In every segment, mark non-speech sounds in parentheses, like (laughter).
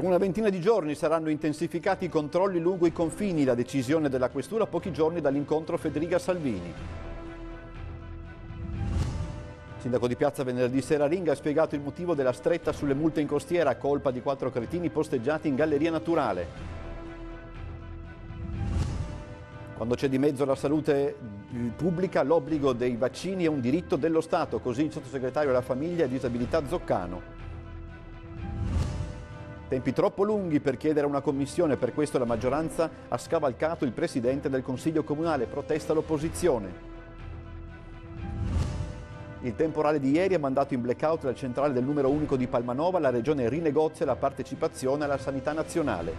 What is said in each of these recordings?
Per una ventina di giorni saranno intensificati i controlli lungo i confini, la decisione della Questura pochi giorni dall'incontro Federica Salvini. Il sindaco di Piazza venerdì sera Ringa ha spiegato il motivo della stretta sulle multe in costiera, a colpa di quattro cretini posteggiati in galleria naturale. Quando c'è di mezzo la salute pubblica, l'obbligo dei vaccini è un diritto dello Stato, così il sottosegretario alla famiglia e disabilità Zoccano. Tempi troppo lunghi per chiedere una commissione, per questo la maggioranza ha scavalcato il presidente del Consiglio Comunale, protesta l'opposizione. Il temporale di ieri ha mandato in blackout la centrale del numero unico di Palmanova, la regione rinegozia la partecipazione alla sanità nazionale.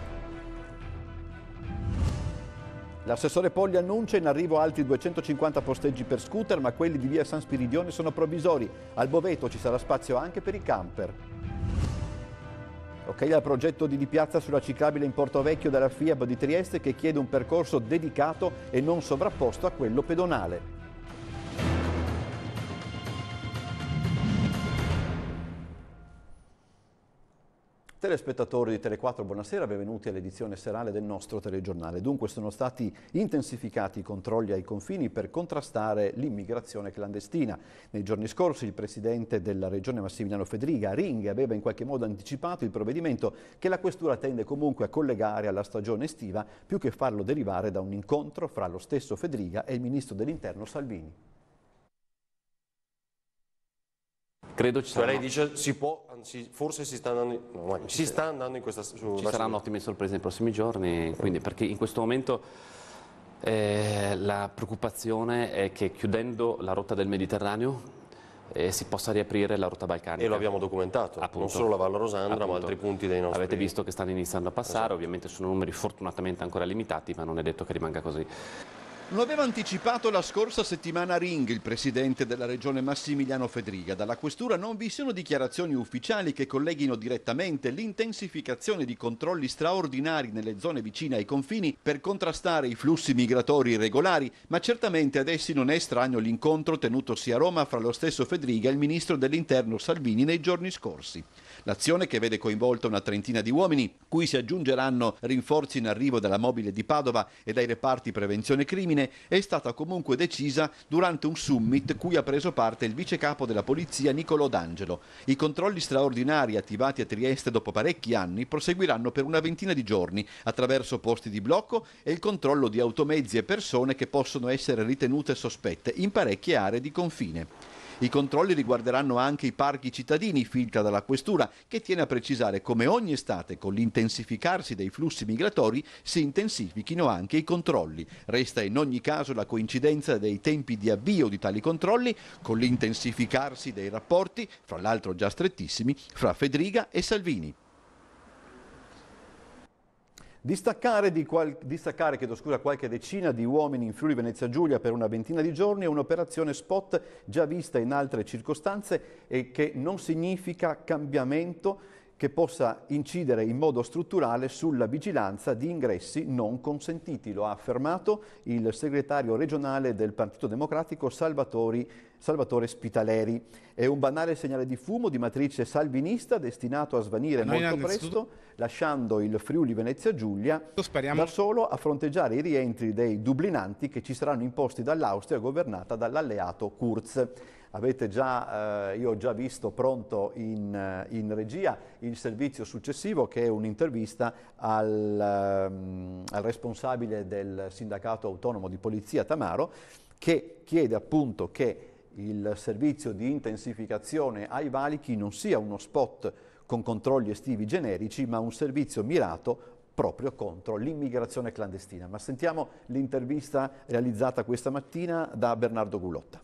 L'assessore Pogli annuncia in arrivo altri 250 posteggi per scooter, ma quelli di via San Spiridione sono provvisori. Al Boveto ci sarà spazio anche per i camper. Ok, al progetto di piazza sulla ciclabile in Porto Vecchio della FIAB di Trieste che chiede un percorso dedicato e non sovrapposto a quello pedonale. Telespettatori di Tele4, buonasera, benvenuti all'edizione serale del nostro telegiornale. Dunque sono stati intensificati i controlli ai confini per contrastare l'immigrazione clandestina. Nei giorni scorsi il presidente della regione Massimiliano Federica, Ring, aveva in qualche modo anticipato il provvedimento che la questura tende comunque a collegare alla stagione estiva più che farlo derivare da un incontro fra lo stesso Federica e il ministro dell'interno Salvini. Credo ci cioè, saranno... lei dice si può, anzi, forse si sta andando, no, si sta andando in questa... Su, ci saranno ottime sorprese nei prossimi giorni, quindi, perché in questo momento... Eh, la preoccupazione è che chiudendo la rotta del Mediterraneo eh, si possa riaprire la rotta balcanica. E lo abbiamo documentato, Appunto. non solo la Valle Rosandra Appunto. ma altri punti dei nostri... Avete visto che stanno iniziando a passare, esatto. ovviamente sono numeri fortunatamente ancora limitati ma non è detto che rimanga così. Lo aveva anticipato la scorsa settimana Ring, il presidente della regione Massimiliano Fedriga. Dalla questura non vi sono dichiarazioni ufficiali che colleghino direttamente l'intensificazione di controlli straordinari nelle zone vicine ai confini per contrastare i flussi migratori irregolari, ma certamente ad essi non è strano l'incontro tenutosi a Roma fra lo stesso Fedriga e il ministro dell'interno Salvini nei giorni scorsi. L'azione che vede coinvolta una trentina di uomini, cui si aggiungeranno rinforzi in arrivo dalla mobile di Padova e dai reparti prevenzione crimine, fine è stata comunque decisa durante un summit cui ha preso parte il vice capo della polizia Nicolo D'Angelo. I controlli straordinari attivati a Trieste dopo parecchi anni proseguiranno per una ventina di giorni attraverso posti di blocco e il controllo di automezzi e persone che possono essere ritenute sospette in parecchie aree di confine. I controlli riguarderanno anche i parchi cittadini, filtra dalla Questura, che tiene a precisare come ogni estate, con l'intensificarsi dei flussi migratori, si intensifichino anche i controlli. Resta in ogni caso la coincidenza dei tempi di avvio di tali controlli con l'intensificarsi dei rapporti, fra l'altro già strettissimi, fra Fedriga e Salvini. Distaccare, di qual... Distaccare scusa, qualche decina di uomini in Friuli Venezia Giulia per una ventina di giorni è un'operazione spot già vista in altre circostanze e che non significa cambiamento che possa incidere in modo strutturale sulla vigilanza di ingressi non consentiti, lo ha affermato il segretario regionale del Partito Democratico Salvatori Salvatore Spitaleri. È un banale segnale di fumo di matrice salvinista destinato a svanire eh, Noi molto presto, lasciando il Friuli Venezia Giulia da solo a fronteggiare i rientri dei dublinanti che ci saranno imposti dall'Austria governata dall'alleato Kurz. Avete già, eh, io ho già visto pronto in, eh, in, regia il servizio successivo che è un'intervista al, um, al responsabile del sindacato autonomo di polizia Tamaro che chiede appunto che il servizio di intensificazione ai valichi non sia uno spot con controlli estivi generici, ma un servizio mirato proprio contro l'immigrazione clandestina. Ma sentiamo l'intervista realizzata questa mattina da Bernardo Gulotta.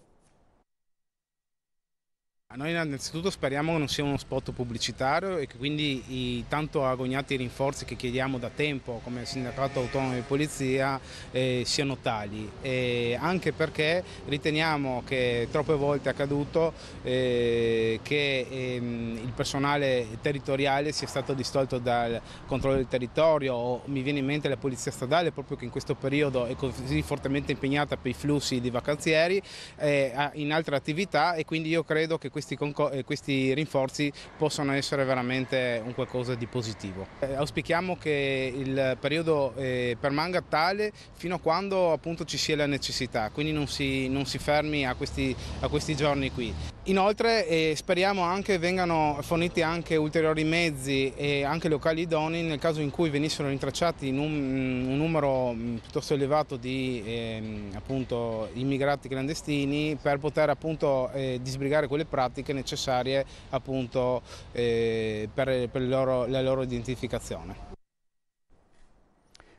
Noi innanzitutto speriamo che non sia uno spot pubblicitario e che quindi i tanto agognati rinforzi che chiediamo da tempo come sindacato autonomo di polizia eh, siano tali, e anche perché riteniamo che troppe volte è accaduto eh, che ehm, il personale territoriale sia stato distolto dal controllo del territorio o mi viene in mente la polizia stradale proprio che in questo periodo è così fortemente impegnata per i flussi di vacanzieri eh, in altre attività e quindi io credo che questi, eh, questi rinforzi possono essere veramente un qualcosa di positivo. Eh, auspichiamo che il periodo eh, permanga tale fino a quando appunto ci sia la necessità, quindi non si, non si fermi a questi, a questi, giorni qui. Inoltre eh, speriamo anche vengano forniti anche ulteriori mezzi e anche locali idoni nel caso in cui venissero rintracciati un, mm, un numero mm, piuttosto elevato di ehm, appunto, immigrati clandestini per poter appunto eh, disbrigare quelle pratiche pratiche necessarie appunto eh, per, per loro, la loro identificazione.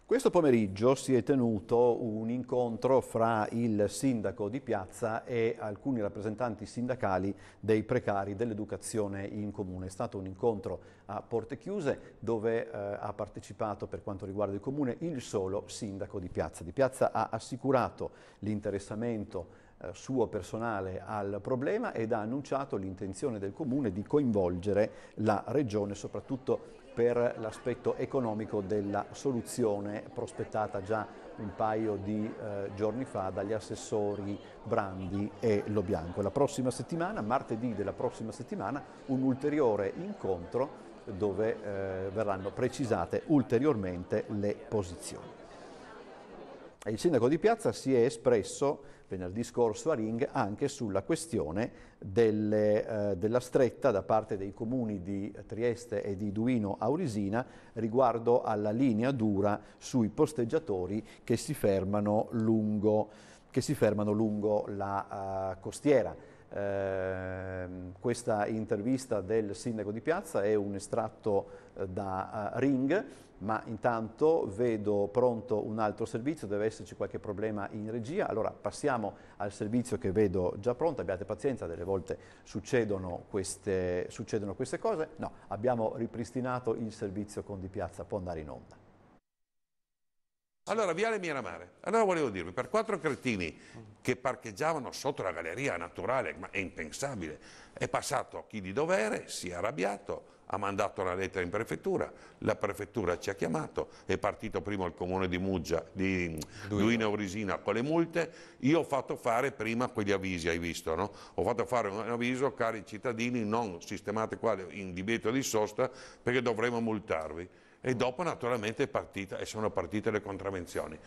Questo pomeriggio si è tenuto un incontro fra il sindaco di Piazza e alcuni rappresentanti sindacali dei precari dell'educazione in comune. È stato un incontro a porte chiuse dove eh, ha partecipato per quanto riguarda il comune il solo sindaco di Piazza. Di Piazza ha assicurato l'interessamento eh, suo personale al problema ed ha annunciato l'intenzione del comune di coinvolgere la regione soprattutto per l'aspetto economico della soluzione prospettata già un paio di eh, giorni fa dagli assessori Brandi e Lobianco. La prossima settimana, martedì della prossima settimana, un ulteriore incontro dove eh, verranno precisate ulteriormente le posizioni. Il sindaco di Piazza si è espresso venerdì scorso a Ring anche sulla questione delle, eh, della stretta da parte dei comuni di Trieste e di Duino Aurisina riguardo alla linea dura sui posteggiatori che si fermano lungo, si fermano lungo la uh, costiera. Ehm, questa intervista del sindaco di Piazza è un estratto eh, da eh, Ring, ma intanto vedo pronto un altro servizio, deve esserci qualche problema in regia, allora passiamo al servizio che vedo già pronto, abbiate pazienza, delle volte succedono queste, succedono queste cose. No, abbiamo ripristinato il servizio con Di Piazza, può andare in onda. Allora, Viale Miramare. Allora volevo dirvi, per quattro cretini che parcheggiavano sotto la galleria naturale, ma è impensabile, è passato a chi di dovere, si è arrabbiato, ha mandato una lettera in prefettura, la prefettura ci ha chiamato, è partito prima il comune di Muggia, di Duino Aurisina con le multe, io ho fatto fare prima quegli avvisi, hai visto, no? Ho fatto fare un avviso, cari cittadini, non sistemate qua in divieto di sosta perché dovremo multarvi e dopo naturalmente è partita e sono partite le contravenzioni.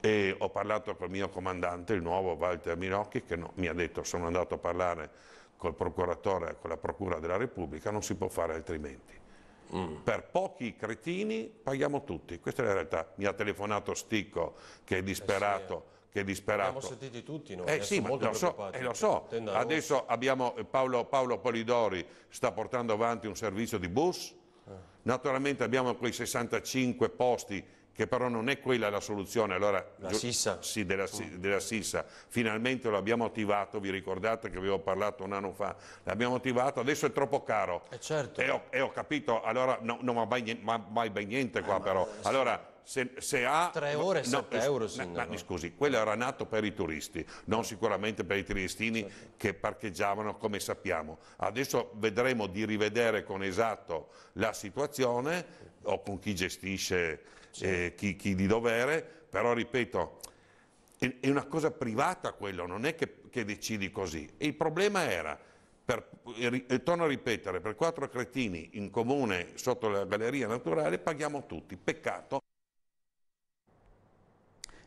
E ho parlato col mio comandante, il nuovo Walter Minocchi, che no, mi ha detto sono andato a parlare col procuratore, con la Procura della Repubblica, non si può fare altrimenti. Mm. Per pochi cretini paghiamo tutti, questa è la realtà. Mi ha telefonato Sticco che è disperato. Eh sì, eh che è disperato. Abbiamo sentiti tutti noi, eh, sì, molto lo so, eh, lo so. Oh. Adesso abbiamo eh, Paolo, Paolo Polidori sta portando avanti un servizio di bus Naturalmente abbiamo quei 65 posti che però non è quella la soluzione. Allora, la Sissa. Sì, della, della, Sissa. Finalmente lo abbiamo attivato, vi ricordate che avevo parlato un anno fa, l'abbiamo attivato, adesso è troppo caro. Eh certo. E ho, e ho capito, allora no, non va mai, mai ben niente qua eh, però. Ma, allora, se, se ha... 3 ore e 7 no, euro, signor. Ma scusi, quello era nato per i turisti, non sicuramente per i triestini certo. che parcheggiavano come sappiamo. Adesso vedremo di rivedere con esatto la situazione o con chi gestisce, sì. eh, chi, chi di dovere, però ripeto, è una cosa privata quello, non è che, che decidi così. E il problema era, per, e eh, eh, torno a ripetere, per quattro cretini in comune sotto la galleria naturale paghiamo tutti, peccato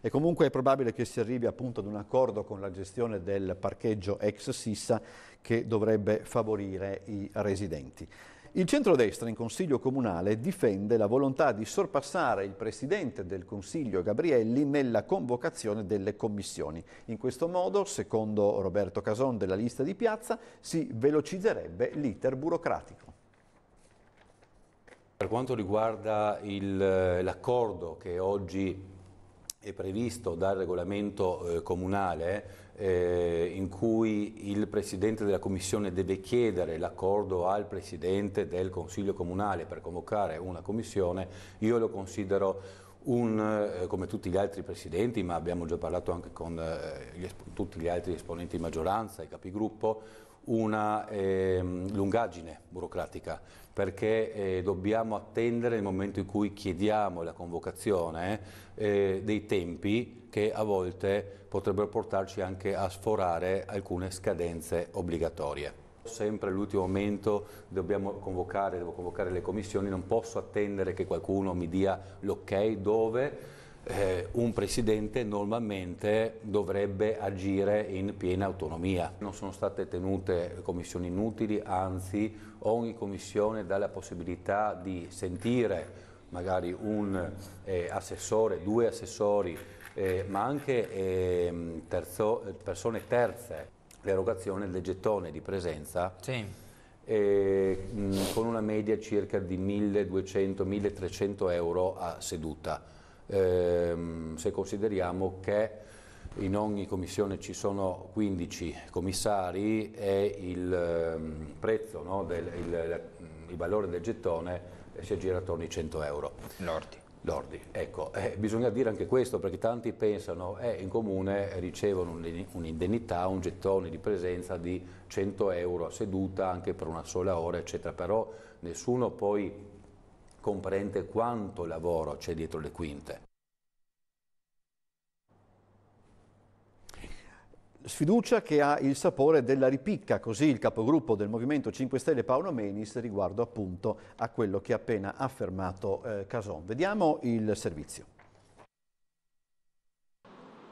e comunque è probabile che si arrivi appunto ad un accordo con la gestione del parcheggio ex Sissa che dovrebbe favorire i residenti. Il centrodestra in Consiglio Comunale difende la volontà di sorpassare il Presidente del Consiglio Gabrielli nella convocazione delle commissioni. In questo modo, secondo Roberto Cason della lista di piazza, si velocizzerebbe l'iter burocratico. Per quanto riguarda l'accordo che oggi è previsto dal regolamento eh, comunale eh, in cui il Presidente della Commissione deve chiedere l'accordo al Presidente del Consiglio Comunale per convocare una Commissione, io lo considero un, eh, come tutti gli altri presidenti, ma abbiamo già parlato anche con eh, gli tutti gli altri esponenti di maggioranza, i capigruppo, una eh, lungaggine burocratica perché eh, dobbiamo attendere nel momento in cui chiediamo la convocazione eh, dei tempi che a volte potrebbero portarci anche a sforare alcune scadenze obbligatorie. Sempre all'ultimo momento dobbiamo convocare, devo convocare le commissioni, non posso attendere che qualcuno mi dia l'ok dove eh, un presidente normalmente dovrebbe agire in piena autonomia. Non sono state tenute commissioni inutili, anzi ogni commissione dà la possibilità di sentire magari un eh, assessore, due assessori, eh, ma anche ehm, terzo, persone terze, l'erogazione del gettone di presenza. Sì. Eh, con una media circa di 1200-1300 euro a seduta ehm, se consideriamo che in ogni commissione ci sono 15 commissari e il ehm, prezzo, no, del, il, il, valore del gettone si aggira attorno ai 100 euro. Lordi. Lordi, ecco, eh, bisogna dire anche questo perché tanti pensano eh, in comune ricevono un'indennità, un gettone di presenza di 100 euro a seduta anche per una sola ora, eccetera, però nessuno poi comprende quanto lavoro c'è dietro le quinte. Sfiducia che ha il sapore della ripicca, così il capogruppo del Movimento 5 Stelle Paolo Menis riguardo appunto a quello che ha appena affermato eh, Cason. Vediamo il servizio.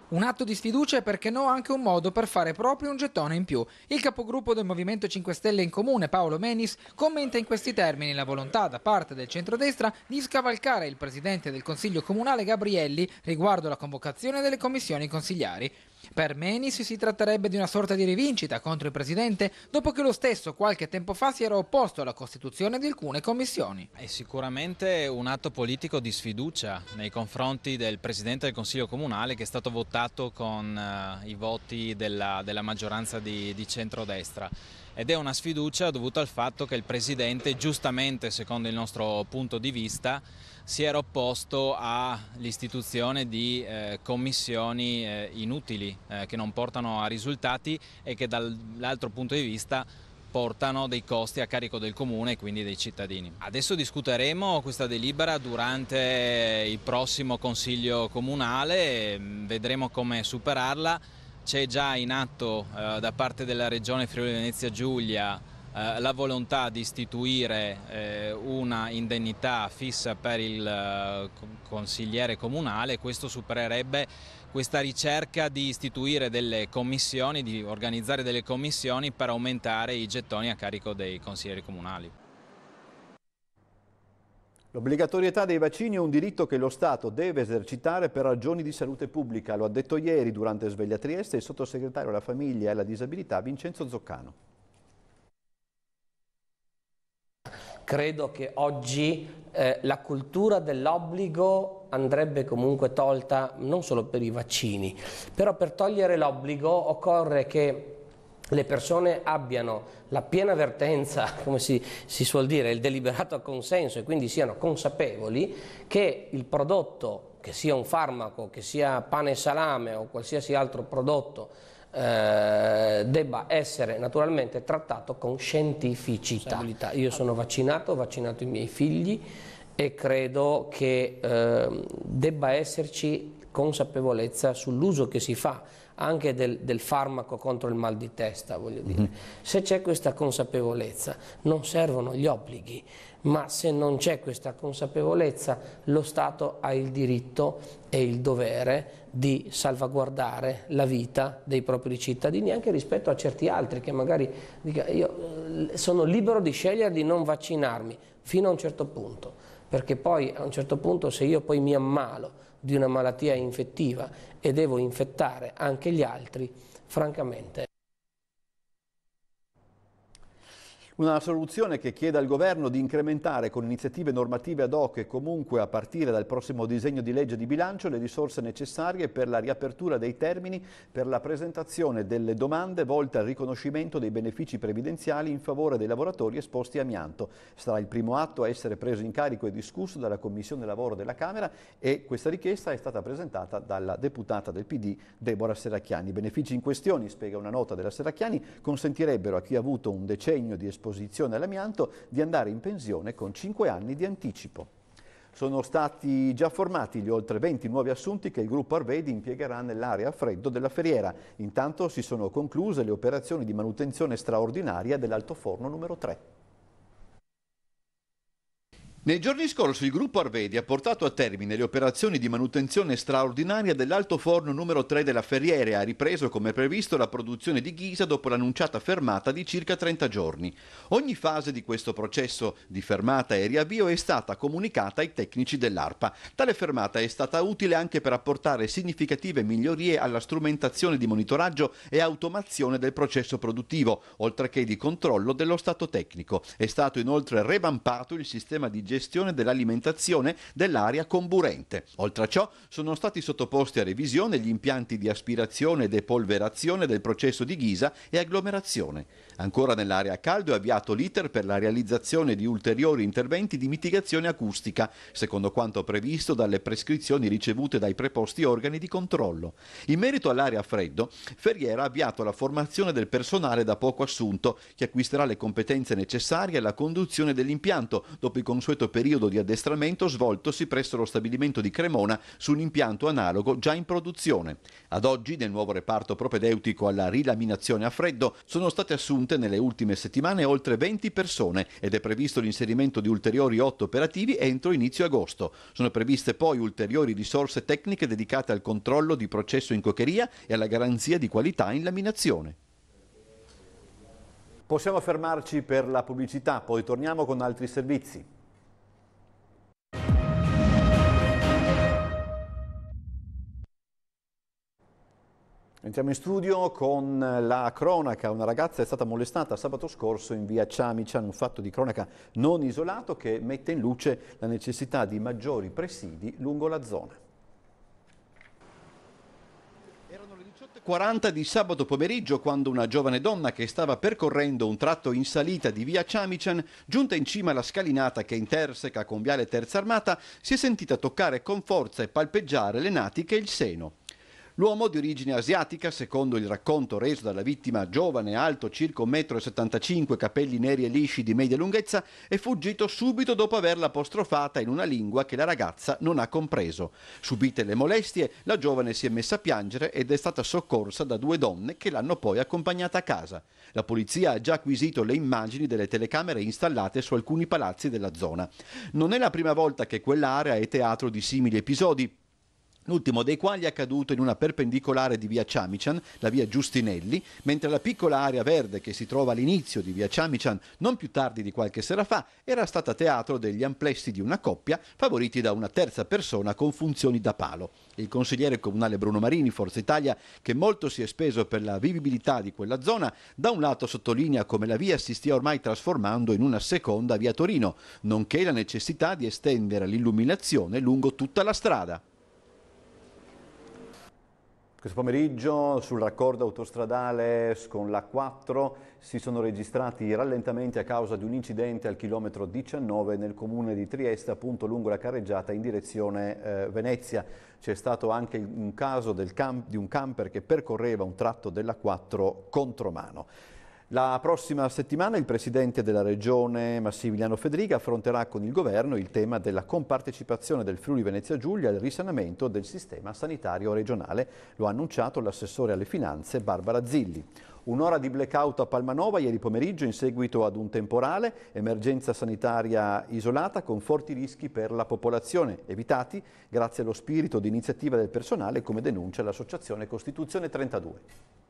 Un atto di sfiducia e perché no anche un modo per fare proprio un gettone in più. Il capogruppo del Movimento 5 Stelle in Comune, Paolo Menis, commenta in questi termini la volontà da parte del centrodestra di scavalcare il presidente del Consiglio Comunale Gabrielli riguardo la convocazione delle commissioni consigliari. Per Menis si tratterebbe di una sorta di rivincita contro il presidente dopo che lo stesso qualche tempo fa si era opposto alla costituzione di alcune commissioni. È sicuramente un atto politico di sfiducia nei confronti del presidente del Consiglio Comunale che è stato votato con uh, i voti della, della maggioranza di, di centrodestra ed è una sfiducia dovuta al fatto che il presidente giustamente secondo il nostro punto di vista si era opposto all'istituzione di eh, commissioni eh, inutili eh, che non portano a risultati e che dall'altro punto di vista portano dei costi a carico del comune e quindi dei cittadini. Adesso discuteremo questa delibera durante il prossimo consiglio comunale, mm, vedremo come superarla. C'è già in atto eh, da parte della regione Friuli Venezia Giulia eh, la volontà di istituire eh, una indennità fissa per il eh, consigliere comunale, questo supererebbe questa ricerca di istituire delle commissioni, di organizzare delle commissioni per aumentare i gettoni a carico dei consiglieri comunali. L'obbligatorietà dei vaccini è un diritto che lo Stato deve esercitare per ragioni di salute pubblica, lo ha detto ieri durante Sveglia Trieste il sottosegretario alla famiglia e alla disabilità Vincenzo Zoccano. credo che oggi eh, la cultura dell'obbligo andrebbe comunque tolta non solo per i vaccini, però per togliere l'obbligo occorre che le persone abbiano la piena vertenza, (laughs) come si, si, suol dire, il deliberato consenso e quindi siano consapevoli che il prodotto, che sia un farmaco, che sia pane e salame o qualsiasi altro prodotto eh, debba essere naturalmente trattato con scientificità. Io sono vaccinato, ho vaccinato i miei figli e credo che eh, debba esserci consapevolezza sull'uso che si fa anche del, del, farmaco contro il mal di testa, voglio dire. Mm -hmm. Se c'è questa consapevolezza non servono gli obblighi, ma se non c'è questa consapevolezza lo Stato ha il diritto e il dovere di salvaguardare la vita dei propri cittadini anche rispetto a certi altri che magari dica, io eh, sono libero di scegliere di non vaccinarmi fino a un certo punto, perché poi a un certo punto se io poi mi ammalo di una malattia infettiva e devo infettare anche gli altri, francamente... Una soluzione che chiede al Governo di incrementare con iniziative normative ad hoc e comunque a partire dal prossimo disegno di legge di bilancio le risorse necessarie per la riapertura dei termini per la presentazione delle domande volte al riconoscimento dei benefici previdenziali in favore dei lavoratori esposti a amianto. Sarà il primo atto a essere preso in carico e discusso dalla Commissione Lavoro della Camera e questa richiesta è stata presentata dalla deputata del PD Deborah Seracchiani. I benefici in questione, spiega una nota della Seracchiani, consentirebbero a chi ha avuto un decennio di esposizione esposizione all'amianto di andare in pensione con 5 anni di anticipo. Sono stati già formati gli oltre 20 nuovi assunti che il gruppo Arvedi impiegherà nell'area a freddo della feriera. Intanto si sono concluse le operazioni di manutenzione straordinaria dell'altoforno numero 3. Nei giorni scorsi il gruppo Arvedi ha portato a termine le operazioni di manutenzione straordinaria dell'alto forno numero 3 della Ferriere e ha ripreso come previsto la produzione di ghisa dopo l'annunciata fermata di circa 30 giorni. Ogni fase di questo processo di fermata e riavvio è stata comunicata ai tecnici dell'ARPA. Tale fermata è stata utile anche per apportare significative migliorie alla strumentazione di monitoraggio e automazione del processo produttivo, oltre che di controllo dello stato tecnico. È stato inoltre revampato il sistema di gestione gestione dell'alimentazione dell'aria comburente. Oltre a ciò sono stati sottoposti a revisione gli impianti di aspirazione e depolverazione del processo di ghisa e agglomerazione. Ancora nell'area a caldo è avviato l'iter per la realizzazione di ulteriori interventi di mitigazione acustica, secondo quanto previsto dalle prescrizioni ricevute dai preposti organi di controllo. In merito all'area freddo, Ferriera ha avviato la formazione del personale da poco assunto, che acquisterà le competenze necessarie alla conduzione dell'impianto, dopo il consueto periodo di addestramento svoltosi presso lo stabilimento di Cremona su un impianto analogo già in produzione. Ad oggi, nel nuovo reparto propedeutico alla rilaminazione a freddo, sono state assunte Piemonte nelle ultime settimane oltre 20 persone ed è previsto l'inserimento di ulteriori 8 operativi entro inizio agosto. Sono previste poi ulteriori risorse tecniche dedicate al controllo di processo in cocheria e alla garanzia di qualità in laminazione. Possiamo fermarci per la pubblicità, poi torniamo con altri servizi. Entriamo in studio con la cronaca. Una ragazza è stata molestata sabato scorso in via Ciamician, un fatto di cronaca non isolato che mette in luce la necessità di maggiori presidi lungo la zona. Erano le 18.40 di sabato pomeriggio quando una giovane donna che stava percorrendo un tratto in salita di via Ciamician, giunta in cima alla scalinata che interseca con viale Terza Armata, si è sentita toccare con forza e palpeggiare le natiche e il seno. L'uomo di origine asiatica, secondo il racconto reso dalla vittima, giovane, alto circa 1,75 m, capelli neri e lisci di media lunghezza, è fuggito subito dopo averla apostrofata in una lingua che la ragazza non ha compreso. Subite le molestie, la giovane si è messa a piangere ed è stata soccorsa da due donne che l'hanno poi accompagnata a casa. La polizia ha già acquisito le immagini delle telecamere installate su alcuni palazzi della zona. Non è la prima volta che quell'area è teatro di simili episodi l'ultimo dei quali è caduto in una perpendicolare di via Ciamician, la via Giustinelli, mentre la piccola area verde che si trova all'inizio di via Ciamician non più tardi di qualche sera fa era stata teatro degli amplessi di una coppia favoriti da una terza persona con funzioni da palo. Il consigliere comunale Bruno Marini, Forza Italia, che molto si è speso per la vivibilità di quella zona, da un lato sottolinea come la via si stia ormai trasformando in una seconda via Torino, nonché la necessità di estendere l'illuminazione lungo tutta la strada. Questo pomeriggio sul raccordo autostradale con la 4 si sono registrati rallentamenti a causa di un incidente al chilometro 19 nel comune di Trieste, appunto lungo la carreggiata in direzione eh, Venezia. C'è stato anche un caso camp, di un camper che percorreva un tratto della 4 contromano. La prossima settimana il Presidente della Regione Massimiliano Federica affronterà con il Governo il tema della compartecipazione del Friuli Venezia Giulia al risanamento del sistema sanitario regionale. Lo ha annunciato l'assessore alle finanze Barbara Zilli. Un'ora di blackout a Palmanova ieri pomeriggio in seguito ad un temporale, emergenza sanitaria isolata con forti rischi per la popolazione, evitati grazie allo spirito di iniziativa del personale come denuncia l'Associazione Costituzione 32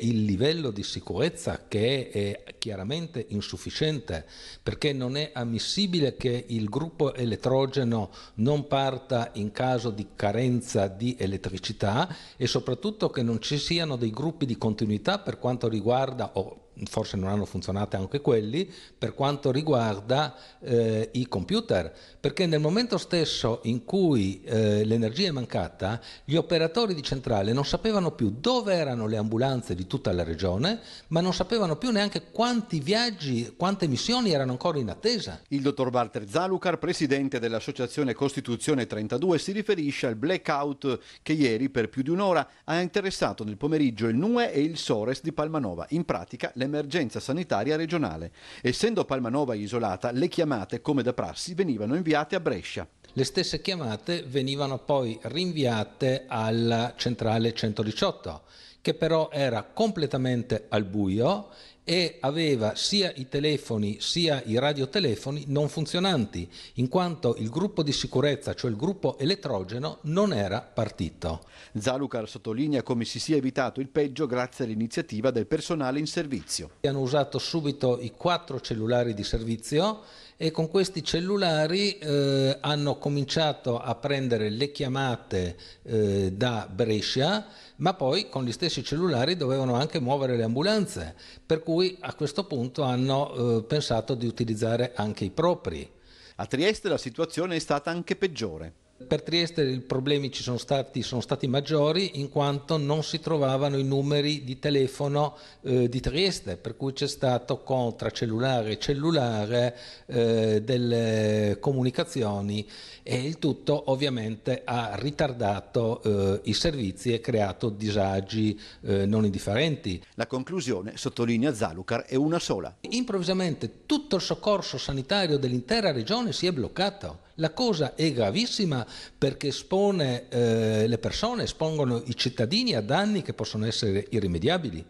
il livello di sicurezza che è chiaramente insufficiente perché non è ammissibile che il gruppo elettrogeno non parta in caso di carenza di elettricità e soprattutto che non ci siano dei gruppi di continuità per quanto riguarda o forse non hanno funzionato anche quelli, per quanto riguarda eh, i computer, perché nel momento stesso in cui eh, l'energia è mancata, gli operatori di centrale non sapevano più dove erano le ambulanze di tutta la regione, ma non sapevano più neanche quanti viaggi, quante missioni erano ancora in attesa. Il dottor Walter Zalucar, presidente dell'Associazione Costituzione 32, si riferisce al blackout che ieri per più di un'ora ha interessato nel pomeriggio il NUE e il SORES di Palmanova, in pratica le emergenza sanitaria regionale. Essendo Palmanova isolata, le chiamate, come da prassi, venivano inviate a Brescia. Le stesse chiamate venivano poi rinviate alla centrale 118, che però era completamente al buio e aveva sia i telefoni sia i radiotelefoni non funzionanti, in quanto il gruppo di sicurezza, cioè il gruppo elettrogeno, non era partito. Zalucar sottolinea come si sia evitato il peggio grazie all'iniziativa del personale in servizio. Hanno usato subito i quattro cellulari di servizio e con questi cellulari eh, hanno cominciato a prendere le chiamate eh, da Brescia, ma poi con gli stessi cellulari dovevano anche muovere le ambulanze, per cui a questo punto hanno eh, pensato di utilizzare anche i propri. A Trieste la situazione è stata anche peggiore. Per Trieste i problemi ci sono stati, sono stati, maggiori in quanto non si trovavano i numeri di telefono eh, di Trieste, per cui c'è stato contra cellulare e cellulare eh, delle comunicazioni e il tutto ovviamente ha ritardato eh, i servizi e creato disagi eh, non indifferenti. La conclusione, sottolinea Zalucar, è una sola. Improvvisamente tutto il soccorso sanitario dell'intera regione si è bloccato la cosa è gravissima perché espone eh, le persone, espongono i cittadini a danni che possono essere irrimediabili.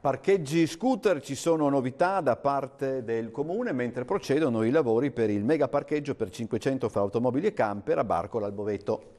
Parcheggi scooter, ci sono novità da parte del comune mentre procedono i lavori per il mega parcheggio per 500 fra automobili e camper a Barco l'Albovetto.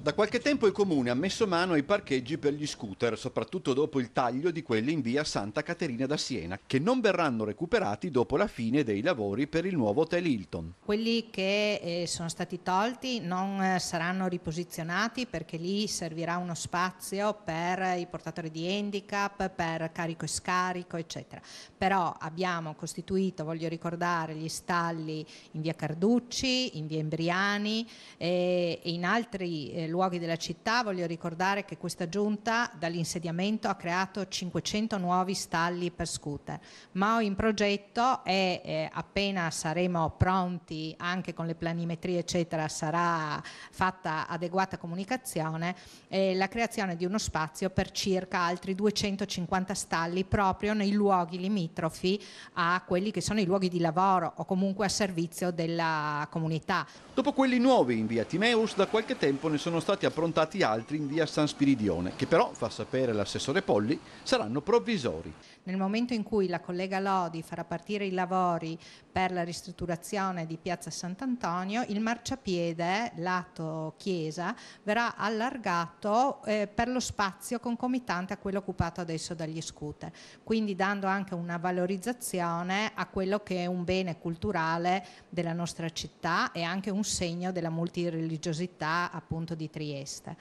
Da qualche tempo il comune ha messo mano ai parcheggi per gli scooter, soprattutto dopo il taglio di quelli in via Santa Caterina da Siena, che non verranno recuperati dopo la fine dei lavori per il nuovo Hotel Hilton. Quelli che eh, sono stati tolti non eh, saranno riposizionati perché lì servirà uno spazio per i portatori di handicap, per carico e scarico, eccetera. Però abbiamo costituito, voglio ricordare, gli stalli in via Carducci, in via Embriani eh, e in altri luoghi della città, voglio ricordare che questa giunta dall'insediamento ha creato 500 nuovi stalli per scooter, ma ho in progetto e eh, appena saremo pronti anche con le planimetrie eccetera sarà fatta adeguata comunicazione, eh, la creazione di uno spazio per circa altri 250 stalli proprio nei luoghi limitrofi a quelli che sono i luoghi di lavoro o comunque a servizio della comunità. Dopo quelli nuovi in via Timeus da qualche tempo ne sono sono stati approntati altri in via San Spiridione, che però, fa sapere l'assessore Polli, saranno provvisori. Nel momento in cui la collega Lodi farà partire i lavori per la ristrutturazione di Piazza Sant'Antonio, il marciapiede lato chiesa verrà allargato eh, per lo spazio concomitante a quello occupato adesso dagli scooter, quindi dando anche una valorizzazione a quello che è un bene culturale della nostra città e anche un segno della multireligiosità appunto di Trieste.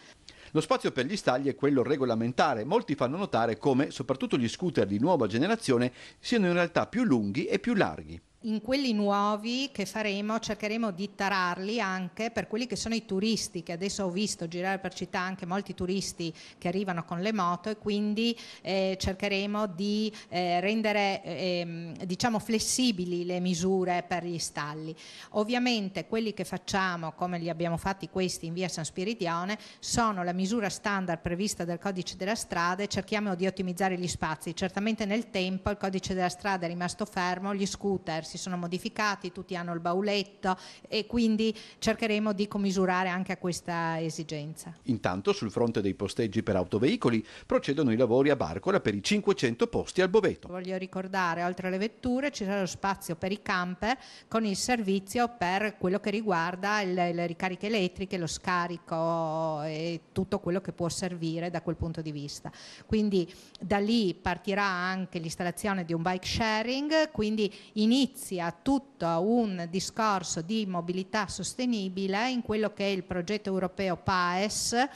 Lo spazio per gli stagli è quello regolamentare. Molti fanno notare come, soprattutto gli scooter di nuova generazione, siano in realtà più lunghi e più larghi in quelli nuovi che faremo cercheremo di tararli anche per quelli che sono i turisti, che adesso ho visto girare per città anche molti turisti che arrivano con le moto e quindi eh, cercheremo di eh, rendere eh, diciamo flessibili le misure per gli stalli. Ovviamente quelli che facciamo, come li abbiamo fatti questi in via San Spiridione, sono la misura standard prevista dal codice della strada e cerchiamo di ottimizzare gli spazi. Certamente nel tempo il codice della strada è rimasto fermo, gli scooter si si sono modificati, tutti hanno il bauletto e quindi cercheremo di commisurare anche a questa esigenza. Intanto sul fronte dei posteggi per autoveicoli procedono i lavori a Barcola per i 500 posti al Boveto. Voglio ricordare, oltre alle vetture ci sarà lo spazio per i camper con il servizio per quello che riguarda le, le ricariche elettriche, lo scarico e tutto quello che può servire da quel punto di vista. Quindi da lì partirà anche l'installazione di un bike sharing, quindi inizia inizia tutto un discorso di mobilità sostenibile in quello che è il progetto europeo PAES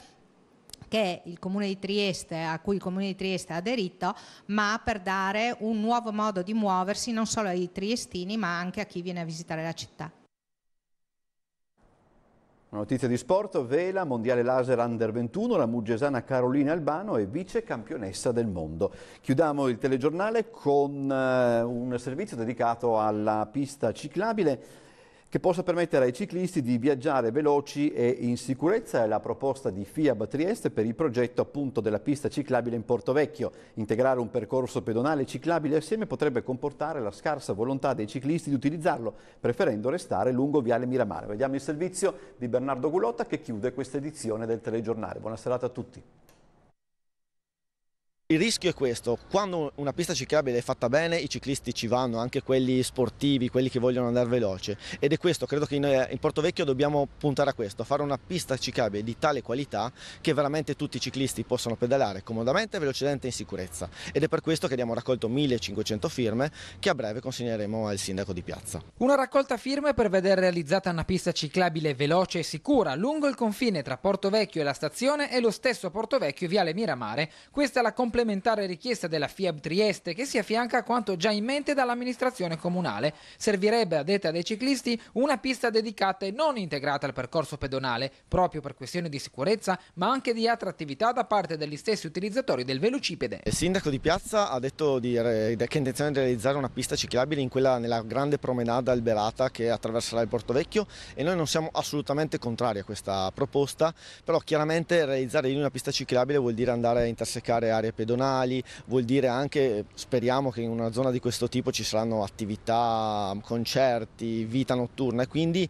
che il Comune di Trieste, a cui il Comune di Trieste ha aderito, ma per dare un nuovo modo di muoversi non solo ai triestini ma anche a chi viene a visitare la città. Notizia di sport, Vela, Mondiale Laser Under 21, la muggesana Carolina Albano è vice campionessa del mondo. Chiudiamo il telegiornale con eh, un servizio dedicato alla pista ciclabile che possa permettere ai ciclisti di viaggiare veloci e in sicurezza è la proposta di FIAB Trieste per il progetto appunto della pista ciclabile in Porto Vecchio. Integrare un percorso pedonale ciclabile assieme potrebbe comportare la scarsa volontà dei ciclisti di utilizzarlo, preferendo restare lungo Viale Miramare. Vediamo il servizio di Bernardo Gulotta che chiude questa edizione del telegiornale. Buona serata a tutti. Il rischio è questo, quando una pista ciclabile è fatta bene i ciclisti ci vanno, anche quelli sportivi, quelli che vogliono andare veloce ed è questo, credo che noi eh, in Porto Vecchio dobbiamo puntare a questo, a fare una pista ciclabile di tale qualità che veramente tutti i ciclisti possano pedalare comodamente, velocemente e in sicurezza ed è per questo che abbiamo raccolto 1500 firme che a breve consegneremo al sindaco di Piazza. Una raccolta firme per vedere realizzata una pista ciclabile veloce e sicura lungo il confine tra Porto Vecchio e la stazione e lo stesso Porto Vecchio e Viale Miramare, questa è la completa supplementare richiesta della FIAB Trieste che si affianca a quanto già in mente dall'amministrazione comunale. Servirebbe, a detta dei ciclisti, una pista dedicata e non integrata al percorso pedonale, proprio per questioni di sicurezza, ma anche di attrattività da parte degli stessi utilizzatori del velocipede. Il sindaco di Piazza ha detto di, che ha intenzione di realizzare una pista ciclabile in quella nella grande promenada alberata che attraverserà il Porto Vecchio e noi non siamo assolutamente contrari a questa proposta, però chiaramente realizzare una pista ciclabile vuol dire andare a intersecare aree pedonali pedonali, vuol dire anche, speriamo che in una zona di questo tipo ci saranno attività, concerti, vita notturna e quindi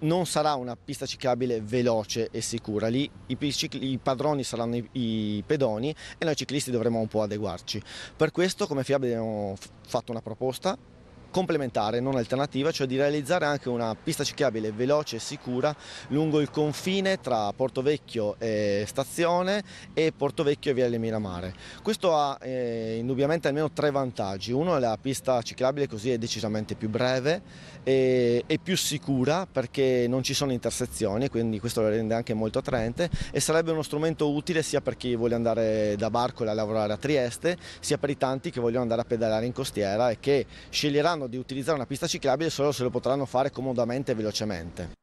non sarà una pista ciclabile veloce e sicura. Lì i, i padroni saranno i, i, pedoni e noi ciclisti dovremo un po' adeguarci. Per questo come FIAB abbiamo fatto una proposta complementare, non alternativa, cioè di realizzare anche una pista ciclabile veloce e sicura lungo il confine tra Porto Vecchio e Stazione e Porto Vecchio e Viale Miramare. Questo ha eh, indubbiamente almeno tre vantaggi. Uno è la pista ciclabile così è decisamente più breve e, e più sicura perché non ci sono intersezioni, quindi questo la rende anche molto attraente e sarebbe uno strumento utile sia per chi vuole andare da Barcola a lavorare a Trieste, sia per i tanti che vogliono andare a pedalare in costiera e che sceglieranno di utilizzare una pista ciclabile solo se lo potranno fare comodamente e velocemente.